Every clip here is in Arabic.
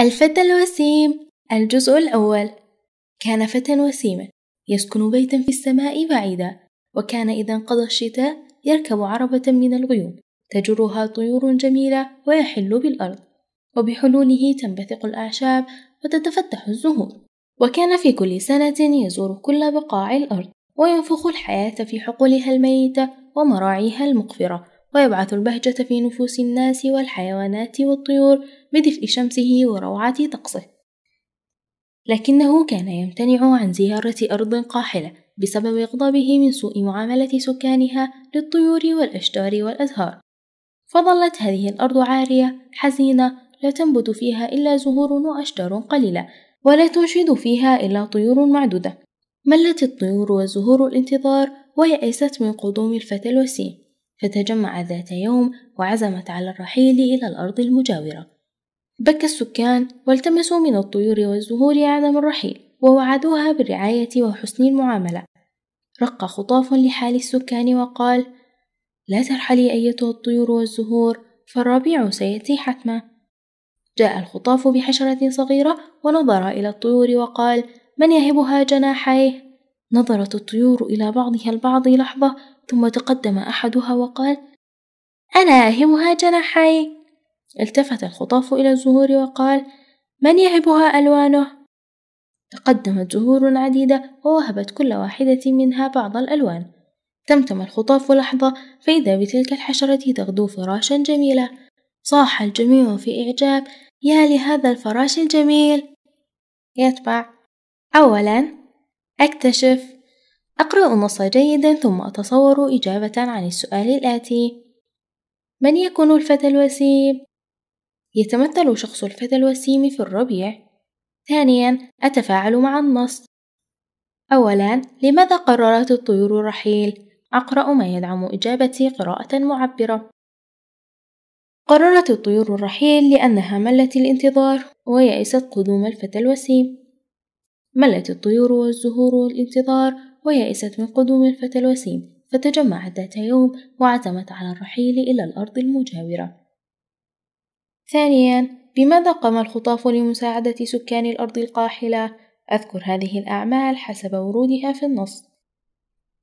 الفتى الوسيم الجزء الأول كان فتى وسيما يسكن بيتا في السماء بعيدا وكان إذا انقضى الشتاء يركب عربة من الغيوم تجرها طيور جميلة ويحل بالأرض وبحلوله تنبثق الأعشاب وتتفتح الزهور وكان في كل سنة يزور كل بقاع الأرض وينفخ الحياة في حقولها الميتة ومراعيها المقفرة ويبعث البهجة في نفوس الناس والحيوانات والطيور بدفء شمسه وروعة طقسه لكنه كان يمتنع عن زيارة أرض قاحلة بسبب غضبه من سوء معاملة سكانها للطيور والأشجار والأزهار فظلت هذه الأرض عارية حزينة لا تنبت فيها إلا زهور وأشجار قليلة ولا تنشد فيها إلا طيور معدودة ملت الطيور والزهور الانتظار ويأست من قدوم الفتى الوسيم فتجمع ذات يوم وعزمت على الرحيل إلى الأرض المجاورة بكى السكان والتمسوا من الطيور والزهور عدم الرحيل ووعدوها بالرعاية وحسن المعاملة رق خطاف لحال السكان وقال لا ترحلي أيتها الطيور والزهور فالربيع سيأتي حتما جاء الخطاف بحشرة صغيرة ونظر إلى الطيور وقال من يهبها جناحيه نظرت الطيور إلى بعضها البعض لحظة ثم تقدم أحدها وقال أنا أهبها جناحي التفت الخطاف إلى الزهور وقال من يهبها ألوانه؟ تقدمت زهور عديدة ووهبت كل واحدة منها بعض الألوان تمتم الخطاف لحظة فإذا بتلك الحشرة تغدو فراشا جميلة صاح الجميع في إعجاب يا لهذا الفراش الجميل يتبع أولا أكتشف أقرأ النص جيدا ثم أتصور إجابة عن السؤال الآتي من يكون الفتى الوسيم؟ يتمثل شخص الفتى الوسيم في الربيع ثانيا أتفاعل مع النص أولا لماذا قررت الطيور الرحيل؟ أقرأ ما يدعم إجابتي قراءة معبرة قررت الطيور الرحيل لأنها ملت الانتظار ويأست قدوم الفتى الوسيم ملت الطيور والزهور والانتظار ويئست من قدوم الفتى الوسيم فتجمعت ذات يوم وعزمت على الرحيل إلى الأرض المجاورة ثانيا بماذا قام الخطاف لمساعدة سكان الأرض القاحلة؟ أذكر هذه الأعمال حسب ورودها في النص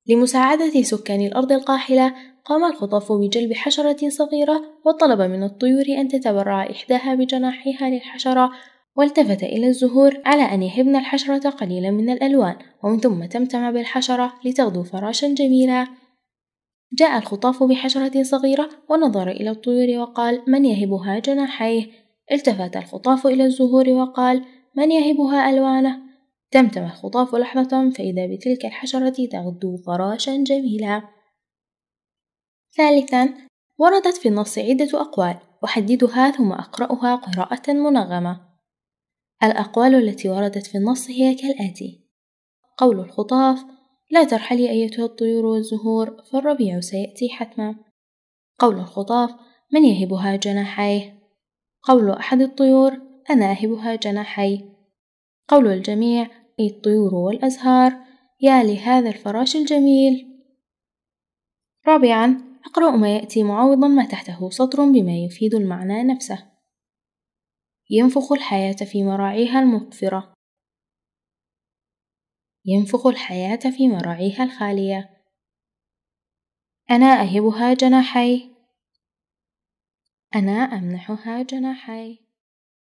لمساعدة سكان الأرض القاحلة قام الخطاف بجلب حشرة صغيرة وطلب من الطيور أن تتبرع إحداها بجناحها للحشرة والتفت إلى الزهور على أن يهبن الحشرة قليلا من الألوان ومن ثم تمتم بالحشرة لتغدو فراشا جميلا جاء الخطاف بحشرة صغيرة ونظر إلى الطيور وقال من يهبها جناحيه التفت الخطاف إلى الزهور وقال من يهبها ألوانه تمتم الخطاف لحظة فإذا بتلك الحشرة تغدو فراشا جميلا ثالثا وردت في النص عدة أقوال أحددها ثم أقرأها قراءة منغمة الأقوال التي وردت في النص هي كالآتي قول الخطاف لا ترحلي أيتها الطيور والزهور فالربيع سيأتي حتما قول الخطاف من يهبها جناحيه قول أحد الطيور أنا أهبها جناحي قول الجميع الطيور والأزهار يا لهذا الفراش الجميل رابعا اقرأ ما يأتي معوضا ما تحته سطر بما يفيد المعنى نفسه ينفخ الحياة في مراعيها المغفرة ينفخ الحياة في مراعيها الخالية أنا أهبها جناحي أنا أمنحها جناحي